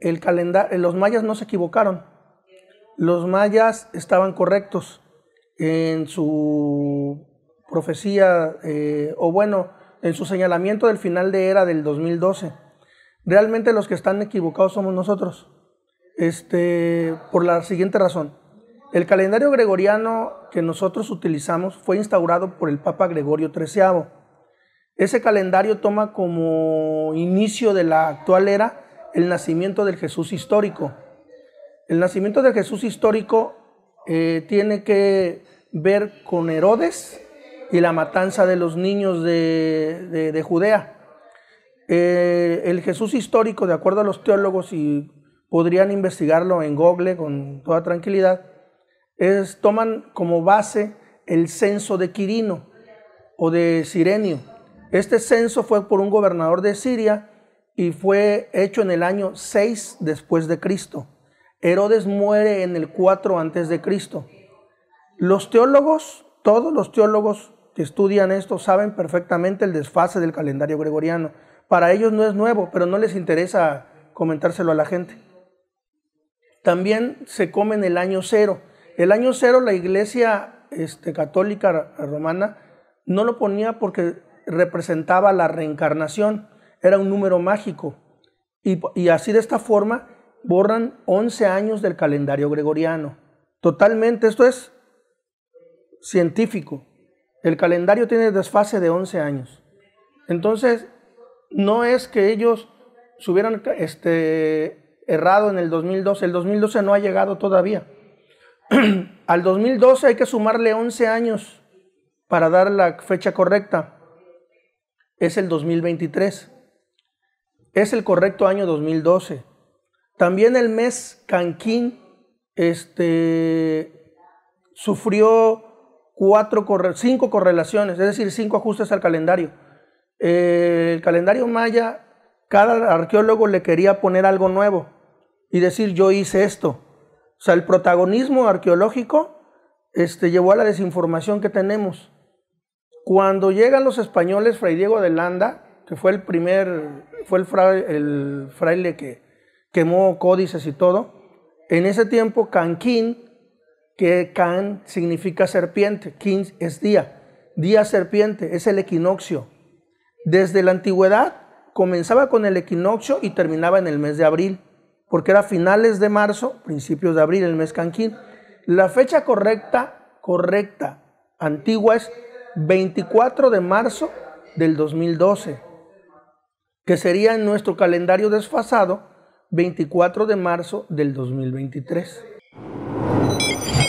el calendario, eh, los mayas no se equivocaron. Los mayas estaban correctos en su profecía, eh, o bueno, en su señalamiento del final de era del 2012. Realmente los que están equivocados somos nosotros, este, por la siguiente razón. El calendario gregoriano que nosotros utilizamos fue instaurado por el Papa Gregorio XIII. Ese calendario toma como inicio de la actual era el nacimiento del Jesús histórico. El nacimiento del Jesús histórico eh, tiene que ver con Herodes y la matanza de los niños de, Judea. Eh, el Jesús histórico, de acuerdo a los teólogos, y podrían investigarlo en Google con toda tranquilidad, es, toman como base el censo de Quirino o de Sirenio. Este censo fue por un gobernador de Siria y fue hecho en el año 6 después de Cristo. Herodes muere en el 4 antes de Cristo. Los teólogos, todos los teólogos que estudian esto saben perfectamente el desfase del calendario gregoriano. Para ellos no es nuevo, pero no les interesa comentárselo a la gente. También se come en el año cero. El año cero la iglesia este, católica romana no lo ponía porque representaba la reencarnación era un número mágico. Y, así de esta forma borran 11 años del calendario gregoriano. Totalmente, esto es científico. El calendario tiene desfase de 11 años. Entonces, no es que ellos se hubieran este, errado en el 2012. El 2012 no ha llegado todavía. Al 2012 hay que sumarle 11 años para dar la fecha correcta. Es el 2023 es el correcto año 2012. También el mes Canquín este, sufrió cuatro cinco correlaciones, es decir, cinco ajustes al calendario. Eh, el calendario maya, cada arqueólogo le quería poner algo nuevo y decir yo hice esto. O sea, el protagonismo arqueológico este, llevó a la desinformación que tenemos. Cuando llegan los españoles, Fray Diego de Landa, que fue el primer fue el fraile, que quemó códices y todo. En ese tiempo, Canquín, que Can significa serpiente, Quin es día, día serpiente, es el equinoccio. Desde la antigüedad comenzaba con el equinoccio y terminaba en el mes de abril, porque era finales de marzo, principios de abril, el mes Canquín. La fecha correcta, correcta, antigua es 24 de marzo del 2012 que sería en nuestro calendario desfasado 24 de marzo del 2023.